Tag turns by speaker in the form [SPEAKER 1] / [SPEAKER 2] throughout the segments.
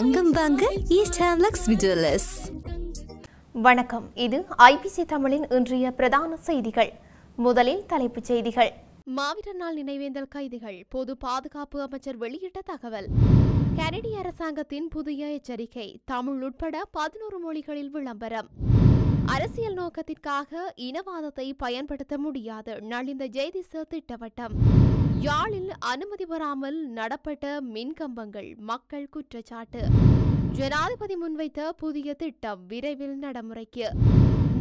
[SPEAKER 1] தங்கம் வாங்க வணக்கம் இது ஐபிசி தமிழின் இன்றைய பிரதான செய்திகள் முதலில் தலைப்புச் செய்திகள் மாவீரர் நாள் நினைவேந்தல் கைதிகள் பொது பாதுகாப்பு அமைச்சர் வெளியிட்ட தகவல் கனடிய அரசாங்கத்தின் புதிய எச்சரிக்கை தமிழ் உட்பட பதினோரு மொழிகளில் விளம்பரம் அரசியல் நோக்கத்திற்காக இனவாதத்தை பயன்படுத்த முடியாது நலிந்த ஜெய்திச திட்டவட்டம் யாழில் அனுமதி பெறாமல் நடப்பட்ட மின்கம்பங்கள் மக்கள் குற்றச்சாட்டு ஜனாதிபதி முன்வைத்த புதிய திட்டம் விரைவில் நடைமுறைக்கு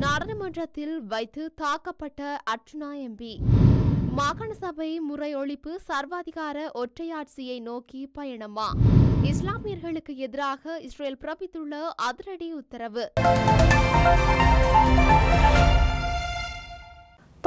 [SPEAKER 1] நாடாளுமன்றத்தில் வைத்து தாக்கப்பட்ட அர்ச்சுனா எம்பி மாகாண சபை முறை ஒழிப்பு சர்வாதிகார ஒற்றையாட்சியை நோக்கி பயணமா இஸ்லாமியர்களுக்கு எதிராக இஸ்ரேல் பிறப்பித்துள்ள அதிரடி உத்தரவு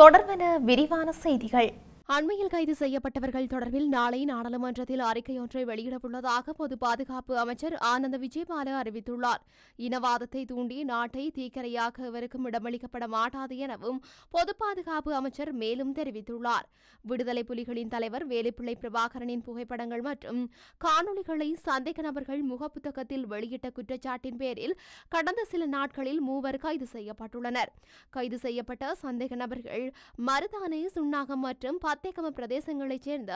[SPEAKER 1] தொடர்பன விரிவான செய்திகள் அண்மையில் கைது செய்யப்பட்டவர்கள் தொடர்பில் நாளை நாடாளுமன்றத்தில் அறிக்கை ஒன்றை வெளியிடவுள்ளதாக பொது பாதுகாப்பு அமைச்சர் ஆனந்த விஜயபால அறிவித்துள்ளார் இனவாதத்தை தூண்டி நாட்டை தீக்கரையாக எவருக்கும் இடமளிக்கப்பட மாட்டாது எனவும் பொது பாதுகாப்பு அமைச்சர் மேலும் தெரிவித்துள்ளார் விடுதலை புலிகளின் தலைவர் வேலுப்பிள்ளை பிரபாகரனின் புகைப்படங்கள் மற்றும் காணொலிகளை சந்தேக நபர்கள் முகப்புத்தகத்தில் வெளியிட்ட குற்றச்சாட்டின் பேரில் கடந்த சில நாட்களில் மூவர் கைது செய்யப்பட்டுள்ளனர் கைது செய்யப்பட்ட சந்தேக நபர்கள் மருதானை சுண்ணாகம் மற்றும் மத்தியகம பிரதேசங்களைச் சேர்ந்த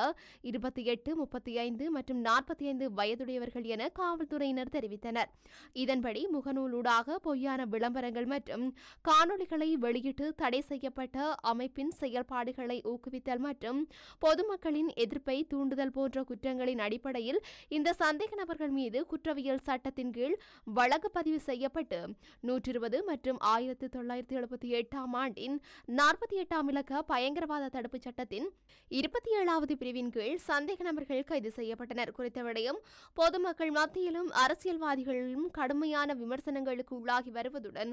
[SPEAKER 1] இருபத்தி எட்டு முப்பத்தி ஐந்து மற்றும் நாற்பத்தி ஐந்து வயதுடையவர்கள் என காவல்துறையினர் தெரிவித்தனர் இதன்படி முகநூலூடாக பொய்யான விளம்பரங்கள் மற்றும் காணொலிகளை வெளியிட்டு தடை செய்யப்பட்ட அமைப்பின் செயல்பாடுகளை ஊக்குவித்தல் மற்றும் பொதுமக்களின் எதிர்ப்பை தூண்டுதல் போன்ற குற்றங்களின் அடிப்படையில் இந்த சந்தேக நபர்கள் மீது குற்றவியல் சட்டத்தின் கீழ் வழக்கு பதிவு செய்யப்பட்டு நூற்றி இருபது மற்றும் ஆயிரத்தி தொள்ளாயிரத்தி எழுபத்தி எட்டாம் ஆண்டின் நாற்பத்தி எட்டாம் இலக்க பயங்கரவாத தடுப்புச் சட்டத்தின் இருபத்தி ஏழாவது பிரிவின் கீழ் சந்தேக நபர்கள் கைது செய்யப்பட்டனர் குறித்த விடயம் பொதுமக்கள் மத்தியிலும் அரசியல்வாதிகளிலும் கடுமையான விமர்சனங்களுக்கு உள்ளாகி வருவதுடன்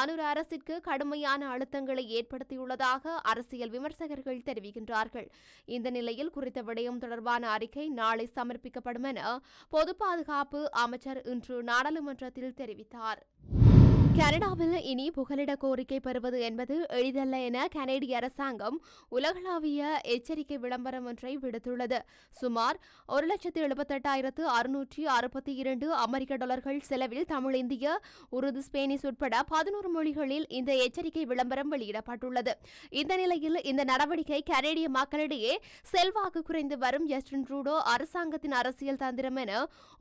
[SPEAKER 1] ஆனூர் அரசிற்கு கடுமையான அழுத்தங்களை ஏற்படுத்தியுள்ளதாக அரசியல் விமர்சகர்கள் தெரிவிக்கின்றார்கள் இந்த நிலையில் குறித்த விடயம் தொடர்பான அறிக்கை நாளை சமர்ப்பிக்கப்படும் என பொது பாதுகாப்பு அமைச்சர் இன்று நாடாளுமன்றத்தில் தெரிவித்தார் கனடாவில் இனி புகலிட கோரிக்கை பெறுவது என்பது எளிதல்ல என கனேடிய அரசாங்கம் உலகளாவிய எச்சரிக்கை விளம்பரம் ஒன்றை விடுத்துள்ளது சுமார் ஒரு லட்சத்து எழுபத்தெட்டாயிரத்து அறுநூற்றி அறுபத்தி இரண்டு அமெரிக்க டாலர்கள் செலவில் தமிழ் இந்திய உருது ஸ்பேனிஸ் உட்பட பதினோரு மொழிகளில் இந்த எச்சரிக்கை விளம்பரம் வெளியிடப்பட்டுள்ளது இந்த நிலையில் இந்த நடவடிக்கை கனேடிய மக்களிடையே செல்வாக்கு குறைந்து வரும் ஜஸ்டின் ட்ரூடோ அரசாங்கத்தின் அரசியல் தந்திரம் என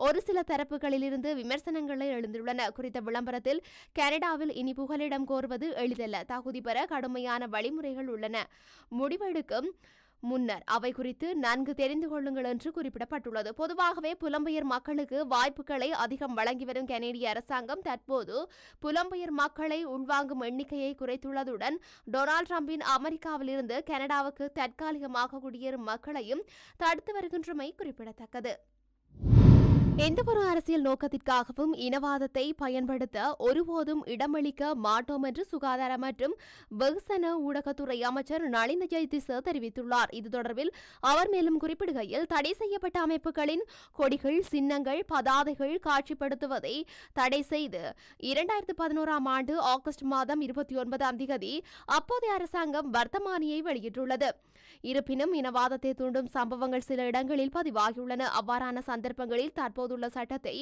[SPEAKER 1] ஒரு சில தரப்புகளிலிருந்து விமர்சனங்களை எழுந்துள்ளன குறித்த விளம்பரத்தில் கனடாவில் இனி புகலிடம் கோருவது எளிதல்ல தகுதி பெற கடுமையான வழிமுறைகள் உள்ளன முடிவெடுக்கும் முன்னர் அவை குறித்து நன்கு தெரிந்து கொள்ளுங்கள் என்று குறிப்பிடப்பட்டுள்ளது பொதுவாகவே புலம்பெயர் மக்களுக்கு வாய்ப்புகளை அதிகம் வழங்கி வரும் கனேடிய அரசாங்கம் தற்போது புலம்பெயர் மக்களை உள்வாங்கும் எண்ணிக்கையை குறைத்துள்ளதுடன் டொனால்டு டிரம்பின் அமெரிக்காவிலிருந்து கனடாவுக்கு தற்காலிகமாக குடியேறும் மக்களையும் தடுத்து வருகின்றமை குறிப்பிடத்தக்கது ஒரு அரசியல் நோக்கத்திற்காகவும் இனவாதத்தை பயன்படுத்த ஒருபோதும் இடமளிக்க மாட்டோம் என்று சுகாதார மற்றும் வெகுசன ஊடகத்துறை அமைச்சர் நளிந்த ஜெயதிச தெரிவித்துள்ளார் இது தொடர்பில் அவர் மேலும் குறிப்பிடுகையில் தடை செய்யப்பட்ட அமைப்புகளின் கொடிகள் சின்னங்கள் பதாதைகள் காட்சிப்படுத்துவதை தடை செய்து இரண்டாயிரத்து பதினோராம் ஆண்டு ஆகஸ்ட் மாதம் இருபத்தி ஒன்பதாம் தேதி அப்போதைய அரசாங்கம் வர்த்தமானியை வெளியிட்டுள்ளது இருப்பினும் இனவாதத்தை தூண்டும் சம்பவங்கள் சில இடங்களில் பதிவாகியுள்ளன அவ்வாறான சந்தர்ப்பங்களில் தற்போது தற்போதுள்ள சட்டத்தை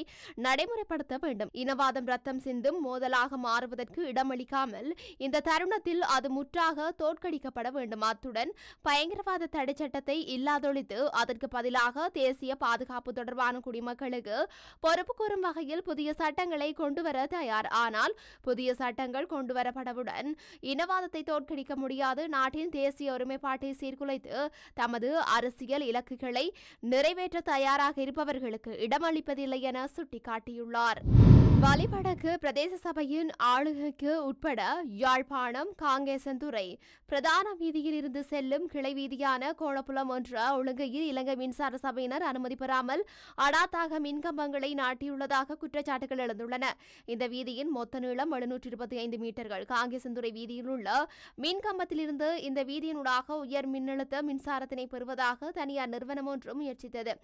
[SPEAKER 1] நடைமுறைப்படுத்த வேண்டும் இனவாதம் ரத்தம் சிந்தும் மோதலாக மாறுவதற்கு இடமளிக்காமல் இந்த தருணத்தில் அது முற்றாக தோற்கடிக்கப்பட வேண்டும் அத்துடன் பயங்கரவாத தடை சட்டத்தை இல்லாதொழித்து அதற்கு பதிலாக தேசிய பாதுகாப்பு தொடர்பான குடிமக்களுக்கு பொறுப்பு கூறும் வகையில் புதிய சட்டங்களை கொண்டுவர தயார் ஆனால் புதிய சட்டங்கள் கொண்டுவரப்படவுடன் இனவாதத்தை தோற்கடிக்க முடியாது நாட்டின் தேசிய ஒருமைப்பாட்டை சீர்குலைத்து தமது அரசியல் இலக்குகளை நிறைவேற்ற தயாராக இருப்பவர்களுக்கு இடமளி அளிப்பதில்லை என சுட்டிக்காட்டியுள்ளார் வழிபடக்கு பிரதேச சபையின் ஆளுகைக்கு உட்பட யாழ்ப்பாணம் காங்கேசன்துறை பிரதான வீதியில் இருந்து செல்லும் கிளை வீதியான கோணப்புலம் ஒன்ற ஒழுங்கையில் இலங்கை மின்சார சபையினர் அனுமதி பெறாமல் அடாத்தாக மின்கம்பங்களை நாட்டியுள்ளதாக குற்றச்சாட்டுகள் எழுந்துள்ளன இந்த வீதியின் மொத்த நீளம் எழுநூற்றி இருபத்தி ஐந்து மீட்டர்கள் காங்கேசந்துறை வீதியில் உள்ள மின்கம்பத்திலிருந்து இந்த வீதியினூடாக உயர் மின்னழுத்த மின்சாரத்தினை பெறுவதாக தனியார் நிறுவனம் ஒன்றும் முயற்சித்தது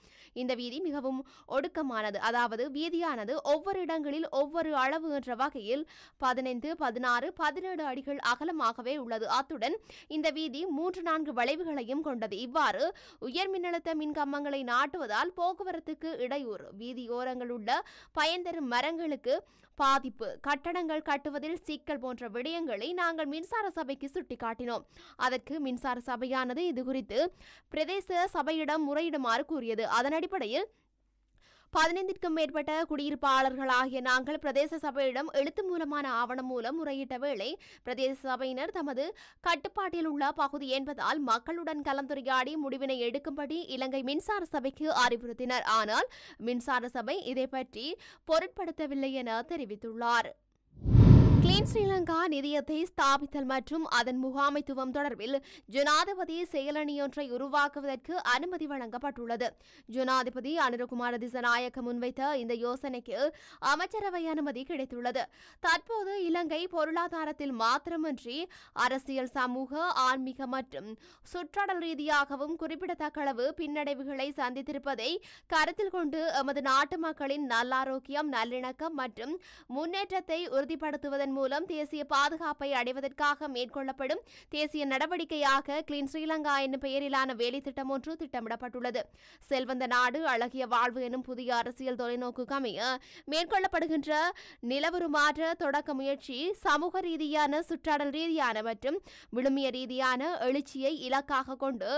[SPEAKER 1] இந்த வீதி மிகவும் ஒடுக்கமானது அதாவது வீதியானது ஒவ்வொரு இடங்களில் ஒவ்வொரு அளவு என்ற வகையில் பதினைந்து பதினாறு பதினேழு அடிகள் அகலமாகவே உள்ளது அத்துடன் இந்த வீதி மூன்று நான்கு வளைவுகளையும் கொண்டது இவ்வாறு உயர் மின்னழுத்த மின்கம்பங்களை நாட்டுவதால் போக்குவரத்துக்கு இடையூறு வீதியோரங்கள் உள்ள பயன்தரும் மரங்களுக்கு பாதிப்பு கட்டடங்கள் கட்டுவதில் சிக்கல் போன்ற விடயங்களை நாங்கள் மின்சார சபைக்கு சுட்டிக்காட்டினோம் அதற்கு மின்சார சபையானது இதுகுறித்து பிரதேச சபையிடம் முறையிடுமாறு கூறியது அதன் அடிப்படையில் பதினைந்திற்கும் மேற்பட்ட குடியிருப்பாளர்களாகிய நாங்கள் பிரதேச சபையிடம் எழுத்து மூலமான ஆவணம் மூலம் முறையிட்ட வேளை பிரதேச சபையினர் தமது கட்டுப்பாட்டில் உள்ள பகுதி என்பதால் மக்களுடன் கலந்துரையாடி முடிவினை எடுக்கும்படி இலங்கை மின்சார சபைக்கு அறிவுறுத்தினர் ஆனால் மின்சார சபை இதை பற்றி பொருட்படுத்தவில்லை என தெரிவித்துள்ளார் கிளீன் ஸ்ரீலங்கா நிதியத்தை ஸ்தாபித்தல் மற்றும் அதன் முகாமைத்துவம் தொடர்பில் ஜனாதிபதி செயலணியொன்றை உருவாக்குவதற்கு அனுமதி வழங்கப்பட்டுள்ளது ஜனாதிபதி அனுரகுமார திசநாயக்க முன்வைத்த இந்த யோசனைக்கு அமைச்சரவை அனுமதி கிடைத்துள்ளது தற்போது இலங்கை பொருளாதாரத்தில் மாத்திரமின்றி அரசியல் சமூக ஆன்மீக மற்றும் சுற்றாடல் ரீதியாகவும் குறிப்பிடத்தக்க அளவு பின்னடைவுகளை சந்தித்திருப்பதை கருத்தில் கொண்டு எமது நாட்டு மக்களின் நல்லாரோக்கியம் நல்லிணக்கம் மற்றும் முன்னேற்றத்தை உறுதிப்படுத்துவதன் அதன் மூலம் தேசிய பாதுகாப்பை அடைவதற்காக மேற்கொள்ளப்படும் தேசிய நடவடிக்கையாக கிளீன் ஸ்ரீலங்கா என்னும் பெயரிலான திட்டம் ஒன்று திட்டமிடப்பட்டுள்ளது செல்வந்த நாடு அழகிய வாழ்வு எனும் புதிய அரசியல் தொலைநோக்கு அமைய மேற்கொள்ளப்படுகின்ற நிலவருமாற்ற தொடக்க முயற்சி சமூக ரீதியான சுற்றாடல் ரீதியான மற்றும் விழுமிய ரீதியான எழுச்சியை இலக்காக கொண்டு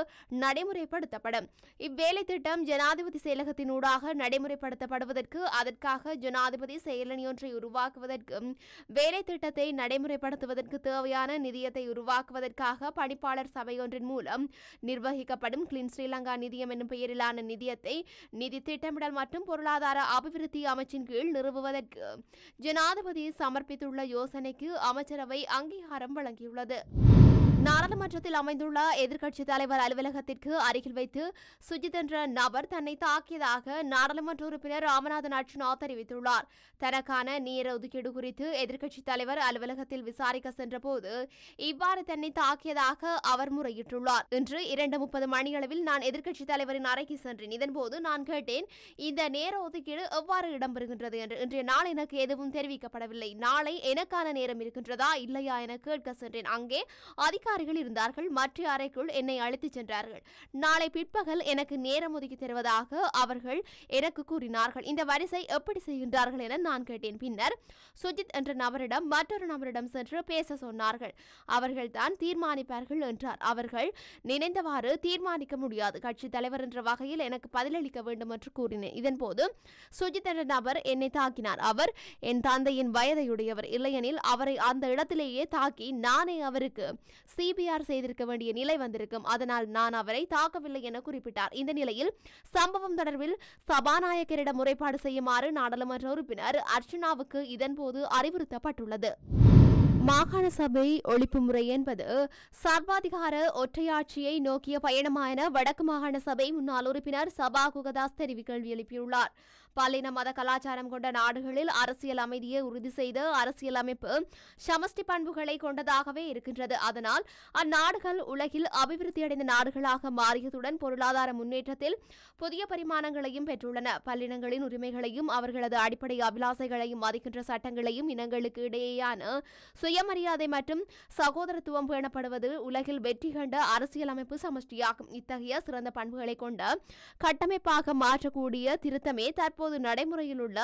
[SPEAKER 1] நடைமுறைப்படுத்தப்படும் இவ்வேலை திட்டம் ஜனாதிபதி செயலகத்தின் ஊடாக நடைமுறைப்படுத்தப்படுவதற்கு அதற்காக ஜனாதிபதி செயலணியொன்றை உருவாக்குவதற்கு வேலை திட்டத்தை நடைமுறைப்படுத்துவதற்கு தேவையான நிதியத்தை உருவாக்குவதற்காக பணிப்பாளர் சபையொன்றின் மூலம் நிர்வகிக்கப்படும் கிளின் ஸ்ரீலங்கா நிதியம் என்னும் பெயரிலான நிதியத்தை நிதி திட்டமிடல் மற்றும் பொருளாதார அபிவிருத்தி அமைச்சின் கீழ் நிறுவுவதற்கு ஜனாதிபதி சமர்ப்பித்துள்ள யோசனைக்கு அமைச்சரவை அங்கீகாரம் வழங்கியுள்ளது நாடாளுமன்றத்தில் அமைந்துள்ள எதிர்க்கட்சித் தலைவர் அலுவலகத்திற்கு அருகில் வைத்து சுஜித் என்ற நபர் தன்னை தாக்கியதாக நாடாளுமன்ற உறுப்பினர் ராமநாதன் அர்ஜுனா தெரிவித்துள்ளார் தனக்கான நேர ஒதுக்கீடு குறித்து எதிர்க்கட்சித் தலைவர் அலுவலகத்தில் விசாரிக்க சென்றபோது இவ்வாறு தன்னை தாக்கியதாக அவர் முறையிட்டுள்ளார் இன்று இரண்டு முப்பது மணியளவில் நான் எதிர்க்கட்சித் தலைவரின் அறைக்கு சென்றேன் இதன்போது நான் கேட்டேன் இந்த நேர ஒதுக்கீடு எவ்வாறு இடம்பெறுகின்றது என்று இன்றைய நாள் எனக்கு எதுவும் தெரிவிக்கப்படவில்லை நாளை எனக்கான நேரம் இருக்கின்றதா இல்லையா என கேட்க சென்றேன் அங்கே அதிக அதிகாரிகள் இருந்தார்கள் மற்ற அறைக்குள் என்னை அழைத்துச் சென்றார்கள் நாளை பிற்பகல் எனக்கு நேரம் ஒதுக்கி தருவதாக அவர்கள் எனக்கு கூறினார்கள் இந்த வரிசை எப்படி செய்கின்றார்கள் என நான் கேட்டேன் பின்னர் சுஜித் என்ற நபரிடம் மற்றொரு நபரிடம் சென்று பேச சொன்னார்கள் அவர்கள் தான் தீர்மானிப்பார்கள் என்றார் அவர்கள் நினைந்தவாறு தீர்மானிக்க முடியாது கட்சி தலைவர் என்ற வகையில் எனக்கு பதிலளிக்க வேண்டும் என்று கூறினேன் இதன்போது சுஜித் என்ற நபர் என்னை தாக்கினார் அவர் என் தந்தையின் வயதையுடையவர் இல்லையெனில் அவரை அந்த இடத்திலேயே தாக்கி நானே அவருக்கு சிபிஆர் செய்திருக்க வேண்டிய நிலை வந்திருக்கும் அதனால் நான் அவரை தாக்கவில்லை என குறிப்பிட்டார் இந்த நிலையில் சம்பவம் தொடர்பில் சபாநாயகரிடம் முறைப்பாடு செய்யுமாறு நாடாளுமன்ற உறுப்பினர் அர்ச்சனாவுக்கு இதன்போது அறிவுறுத்தப்பட்டுள்ளது மாகாண சபை ஒழிப்பு முறை என்பது சர்வாதிகார ஒற்றையாட்சியை நோக்கிய பயணமான வடக்கு மாகாண சபை முன்னாள் உறுப்பினர் சபா குகதாஸ் தெரிவிக்கல் எழுப்பியுள்ளார் பல்லின மத கலாச்சாரம் கொண்ட நாடுகளில் அரசியல் அமைதியை உறுதி செய்த அமைப்பு சமஷ்டி பண்புகளை கொண்டதாகவே இருக்கின்றது அதனால் அந்நாடுகள் உலகில் அபிவிருத்தியடைந்த நாடுகளாக மாறியதுடன் பொருளாதார முன்னேற்றத்தில் புதிய பரிமாணங்களையும் பெற்றுள்ளன பல்லினங்களின் உரிமைகளையும் அவர்களது அடிப்படை அபிலாசைகளையும் மதிக்கின்ற சட்டங்களையும் இனங்களுக்கு இடையேயான சுயமரியாதை மற்றும் சகோதரத்துவம் பேணப்படுவது உலகில் வெற்றி கண்ட அரசியலமைப்பு சமஷ்டியாகும் இத்தகைய சிறந்த பண்புகளை கொண்ட கட்டமைப்பாக மாற்றக்கூடிய திருத்தமே தற்போது தற்போது நடைமுறையில் உள்ள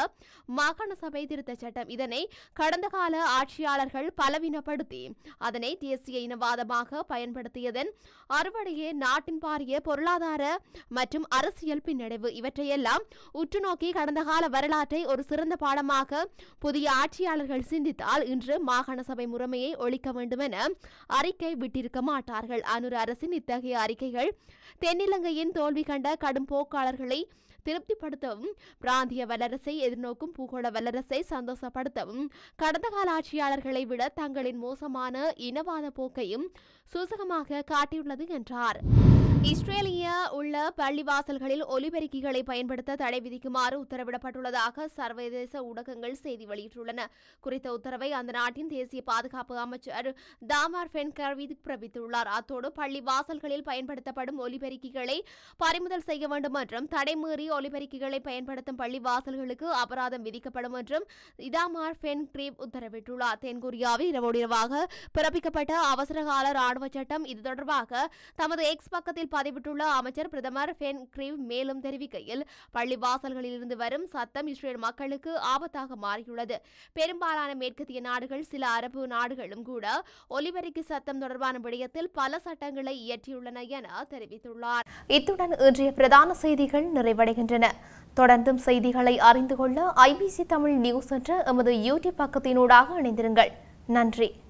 [SPEAKER 1] மாகாண சபை திருத்த சட்டம் இதனை கடந்த கால ஆட்சியாளர்கள் பலவீனப்படுத்தி அதனை தேசிய இனவாதமாக பயன்படுத்தியதன் அறுவடையே நாட்டின் பாரிய பொருளாதார மற்றும் அரசியல் பின்னடைவு இவற்றையெல்லாம் உற்றுநோக்கி கடந்த கால வரலாற்றை ஒரு சிறந்த பாடமாக புதிய ஆட்சியாளர்கள் சிந்தித்தால் இன்று மாகாண சபை முறைமையை ஒழிக்க வேண்டும் என அறிக்கை விட்டிருக்க மாட்டார்கள் அனுர் அரசின் இத்தகைய அறிக்கைகள் தென்னிலங்கையின் தோல்வி கண்ட கடும் போக்காளர்களை திருப்திப்படுத்தவும் பிராந்திய வல்லரசை எதிர்நோக்கும் பூகோள வல்லரசை சந்தோஷப்படுத்தவும் கடந்த கால ஆட்சியாளர்களை விட தங்களின் மோசமான இனவாத போக்கையும் சூசகமாக காட்டியுள்ளது என்றார் இஸ்ரேலியா உள்ள பள்ளிவாசல்களில் ஒலிபெருக்கிகளை பயன்படுத்த தடை விதிக்குமாறு உத்தரவிடப்பட்டுள்ளதாக சர்வதேச ஊடகங்கள் செய்தி வெளியிட்டுள்ளன குறித்த உத்தரவை அந்த நாட்டின் தேசிய பாதுகாப்பு அமைச்சர் தாமார் ஃபென்கர் பிறப்பித்துள்ளார் அத்தோடு பள்ளிவாசல்களில் பயன்படுத்தப்படும் ஒலிபெருக்கிகளை பறிமுதல் செய்ய வேண்டும் என்றும் தடைமீறி ஒலிபெருக்கிகளை பயன்படுத்தும் பள்ளிவாசல்களுக்கு அபராதம் விதிக்கப்படும் என்றும் இதாமார் பென் கிரீவ் உத்தரவிட்டுள்ளார் தென்கொரியாவில் இரவோடு பிறப்பிக்கப்பட்ட அவசரகால ராணுவ சட்டம் இது தொடர்பாக தமது எக்ஸ் பக்கத்தில் பதிவிட்டுள்ள அமைச்சர் பிரதமர் ஃபென் கிரிவ் மேலும் தெரிவிக்கையில் பள்ளி வாசல்களிலிருந்து வரும் சத்தம் இஸ்ரேல் மக்களுக்கு ஆபத்தாக மாறியுள்ளது பெரும்பாலான மேற்கத்திய நாடுகள் சில அரபு நாடுகளும் கூட ஒலிபெருக்கி சத்தம் தொடர்பான விடயத்தில் பல சட்டங்களை இயற்றியுள்ளன என தெரிவித்துள்ளார் இத்துடன் இன்றைய பிரதான செய்திகள் நிறைவடைகின்றன தொடர்ந்தும் செய்திகளை அறிந்து கொள்ள ஐபிசி தமிழ் நியூஸ் என்ற எமது யூடியூப் பக்கத்தினூடாக இணைந்திருங்கள் நன்றி